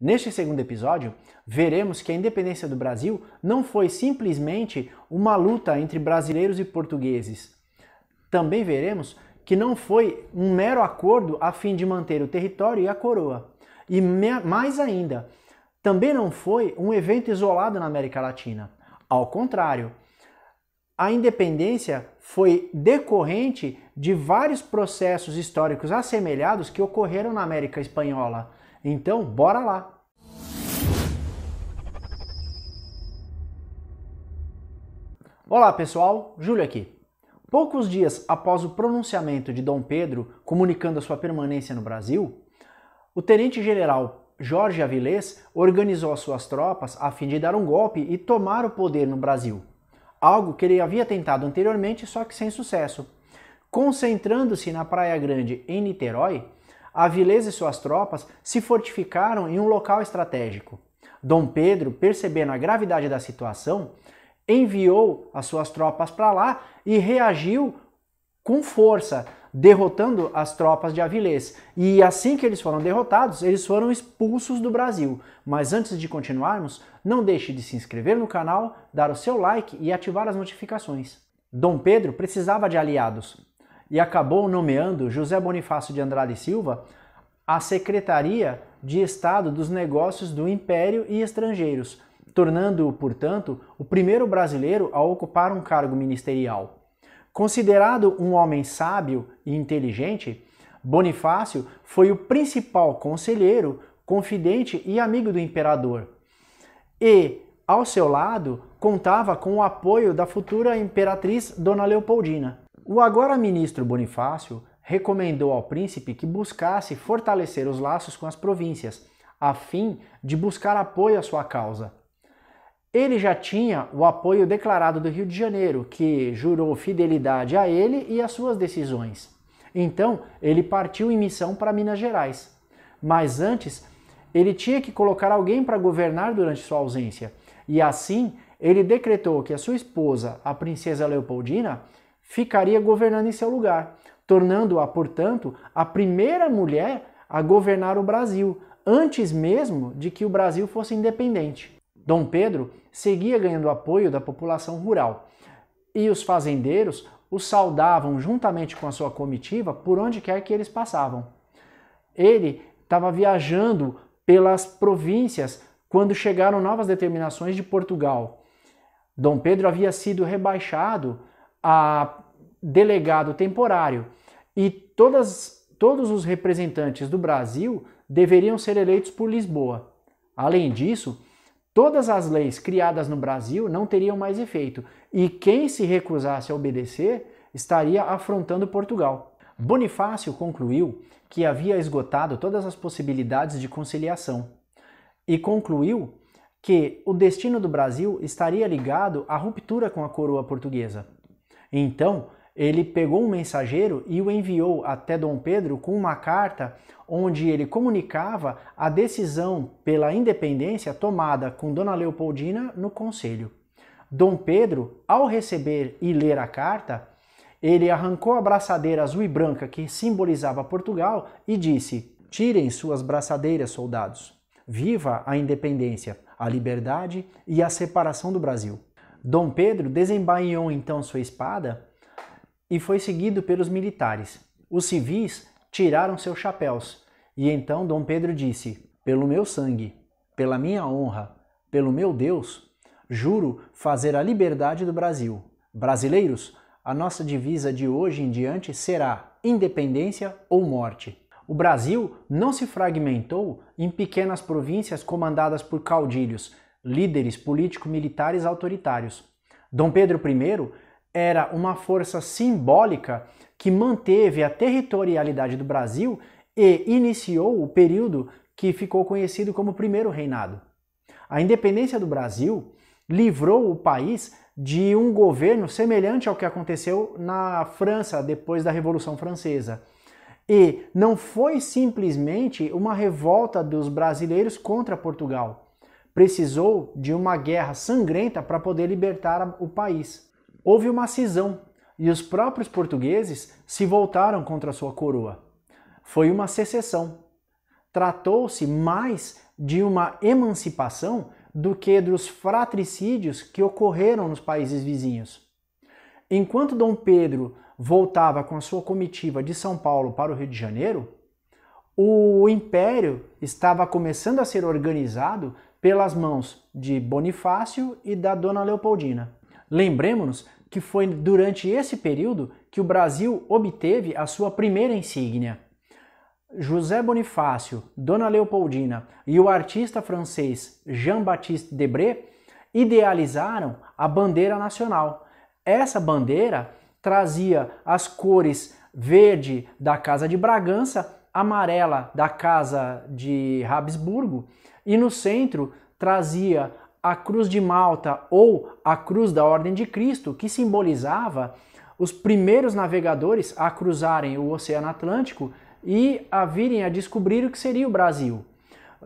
Neste segundo episódio, veremos que a independência do Brasil não foi simplesmente uma luta entre brasileiros e portugueses. Também veremos que não foi um mero acordo a fim de manter o território e a coroa. E mais ainda, também não foi um evento isolado na América Latina. Ao contrário, a independência foi decorrente de vários processos históricos assemelhados que ocorreram na América Espanhola então, bora lá! Olá pessoal, Júlio aqui. Poucos dias após o pronunciamento de Dom Pedro comunicando a sua permanência no Brasil, o tenente-general Jorge Avilés organizou as suas tropas a fim de dar um golpe e tomar o poder no Brasil. Algo que ele havia tentado anteriormente, só que sem sucesso. Concentrando-se na Praia Grande, em Niterói, a vileza e suas tropas se fortificaram em um local estratégico. Dom Pedro, percebendo a gravidade da situação, enviou as suas tropas para lá e reagiu com força, derrotando as tropas de Avilés. E assim que eles foram derrotados, eles foram expulsos do Brasil. Mas antes de continuarmos, não deixe de se inscrever no canal, dar o seu like e ativar as notificações. Dom Pedro precisava de aliados, e acabou nomeando José Bonifácio de Andrade Silva a Secretaria de Estado dos Negócios do Império e Estrangeiros, tornando-o, portanto, o primeiro brasileiro a ocupar um cargo ministerial. Considerado um homem sábio e inteligente, Bonifácio foi o principal conselheiro, confidente e amigo do imperador. E, ao seu lado, contava com o apoio da futura imperatriz Dona Leopoldina. O agora ministro Bonifácio recomendou ao príncipe que buscasse fortalecer os laços com as províncias, a fim de buscar apoio à sua causa. Ele já tinha o apoio declarado do Rio de Janeiro, que jurou fidelidade a ele e às suas decisões. Então, ele partiu em missão para Minas Gerais. Mas antes, ele tinha que colocar alguém para governar durante sua ausência. E assim, ele decretou que a sua esposa, a princesa Leopoldina, ficaria governando em seu lugar, tornando-a, portanto, a primeira mulher a governar o Brasil, antes mesmo de que o Brasil fosse independente. Dom Pedro seguia ganhando apoio da população rural e os fazendeiros o saudavam juntamente com a sua comitiva por onde quer que eles passavam. Ele estava viajando pelas províncias quando chegaram novas determinações de Portugal. Dom Pedro havia sido rebaixado a delegado temporário e todas, todos os representantes do Brasil deveriam ser eleitos por Lisboa. Além disso, todas as leis criadas no Brasil não teriam mais efeito e quem se recusasse a obedecer estaria afrontando Portugal. Bonifácio concluiu que havia esgotado todas as possibilidades de conciliação e concluiu que o destino do Brasil estaria ligado à ruptura com a coroa portuguesa. Então, ele pegou um mensageiro e o enviou até Dom Pedro com uma carta onde ele comunicava a decisão pela independência tomada com Dona Leopoldina no conselho. Dom Pedro, ao receber e ler a carta, ele arrancou a braçadeira azul e branca que simbolizava Portugal e disse: Tirem suas braçadeiras, soldados. Viva a independência, a liberdade e a separação do Brasil. Dom Pedro desembainhou então sua espada e foi seguido pelos militares. Os civis tiraram seus chapéus e então Dom Pedro disse: Pelo meu sangue, pela minha honra, pelo meu Deus, juro fazer a liberdade do Brasil. Brasileiros, a nossa divisa de hoje em diante será independência ou morte. O Brasil não se fragmentou em pequenas províncias comandadas por caudilhos, líderes político-militares autoritários. Dom Pedro I era uma força simbólica que manteve a territorialidade do Brasil e iniciou o período que ficou conhecido como Primeiro Reinado. A independência do Brasil livrou o país de um governo semelhante ao que aconteceu na França depois da Revolução Francesa. E não foi simplesmente uma revolta dos brasileiros contra Portugal precisou de uma guerra sangrenta para poder libertar o país. Houve uma cisão e os próprios portugueses se voltaram contra sua coroa. Foi uma secessão. Tratou-se mais de uma emancipação do que dos fratricídios que ocorreram nos países vizinhos. Enquanto Dom Pedro voltava com a sua comitiva de São Paulo para o Rio de Janeiro, o império estava começando a ser organizado pelas mãos de Bonifácio e da Dona Leopoldina. Lembremos-nos que foi durante esse período que o Brasil obteve a sua primeira insígnia. José Bonifácio, Dona Leopoldina e o artista francês Jean-Baptiste Debré idealizaram a bandeira nacional. Essa bandeira trazia as cores verde da Casa de Bragança amarela da casa de Habsburgo e no centro trazia a cruz de Malta ou a cruz da Ordem de Cristo, que simbolizava os primeiros navegadores a cruzarem o Oceano Atlântico e a virem a descobrir o que seria o Brasil.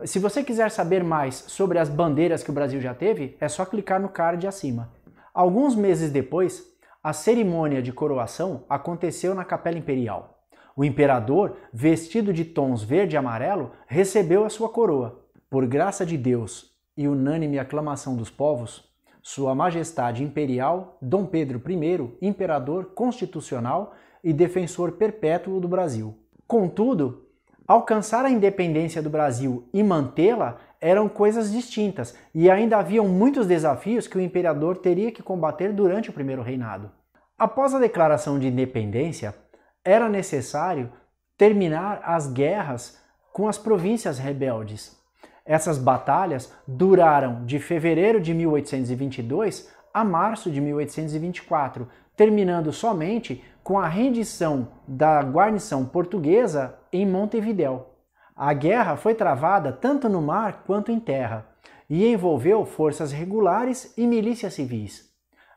Se você quiser saber mais sobre as bandeiras que o Brasil já teve, é só clicar no card acima. Alguns meses depois, a cerimônia de coroação aconteceu na Capela Imperial. O imperador, vestido de tons verde e amarelo, recebeu a sua coroa. Por graça de Deus e unânime aclamação dos povos, Sua Majestade Imperial Dom Pedro I, imperador constitucional e defensor perpétuo do Brasil. Contudo, alcançar a independência do Brasil e mantê-la eram coisas distintas e ainda haviam muitos desafios que o imperador teria que combater durante o primeiro reinado. Após a declaração de independência, era necessário terminar as guerras com as províncias rebeldes. Essas batalhas duraram de fevereiro de 1822 a março de 1824, terminando somente com a rendição da guarnição portuguesa em Montevidéu. A guerra foi travada tanto no mar quanto em terra e envolveu forças regulares e milícias civis.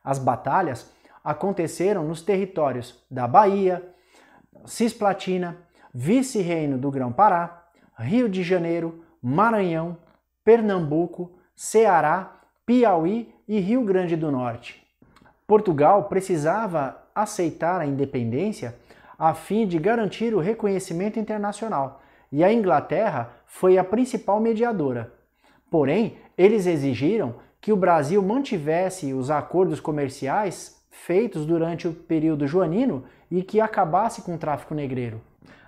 As batalhas aconteceram nos territórios da Bahia, cisplatina, vice-reino do Grão-Pará, Rio de Janeiro, Maranhão, Pernambuco, Ceará, Piauí e Rio Grande do Norte. Portugal precisava aceitar a independência a fim de garantir o reconhecimento internacional, e a Inglaterra foi a principal mediadora. Porém, eles exigiram que o Brasil mantivesse os acordos comerciais feitos durante o período joanino e que acabasse com o tráfico negreiro.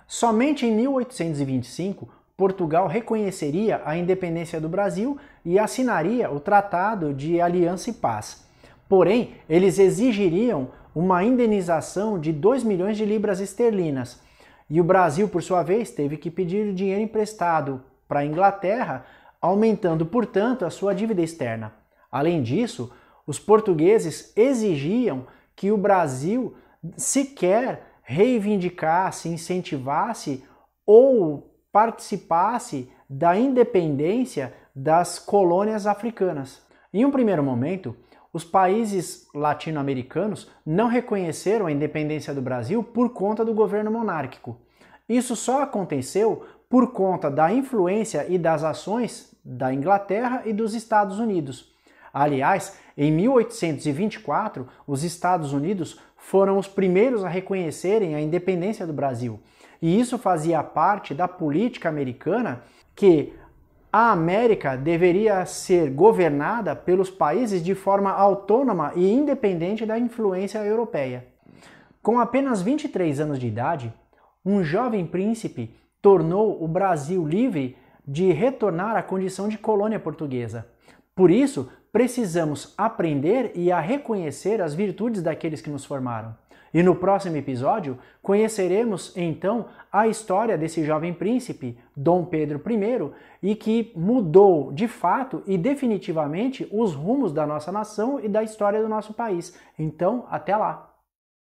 Somente em 1825, Portugal reconheceria a independência do Brasil e assinaria o Tratado de Aliança e Paz. Porém, eles exigiriam uma indenização de 2 milhões de libras esterlinas. E o Brasil, por sua vez, teve que pedir dinheiro emprestado para a Inglaterra, aumentando, portanto, a sua dívida externa. Além disso, os portugueses exigiam que o Brasil sequer reivindicasse, incentivasse ou participasse da independência das colônias africanas. Em um primeiro momento, os países latino-americanos não reconheceram a independência do Brasil por conta do governo monárquico. Isso só aconteceu por conta da influência e das ações da Inglaterra e dos Estados Unidos. Aliás, em 1824, os Estados Unidos foram os primeiros a reconhecerem a independência do Brasil. E isso fazia parte da política americana que a América deveria ser governada pelos países de forma autônoma e independente da influência europeia. Com apenas 23 anos de idade, um jovem príncipe tornou o Brasil livre de retornar à condição de colônia portuguesa. Por isso, precisamos aprender e a reconhecer as virtudes daqueles que nos formaram. E no próximo episódio, conheceremos então a história desse jovem príncipe, Dom Pedro I, e que mudou de fato e definitivamente os rumos da nossa nação e da história do nosso país. Então, até lá!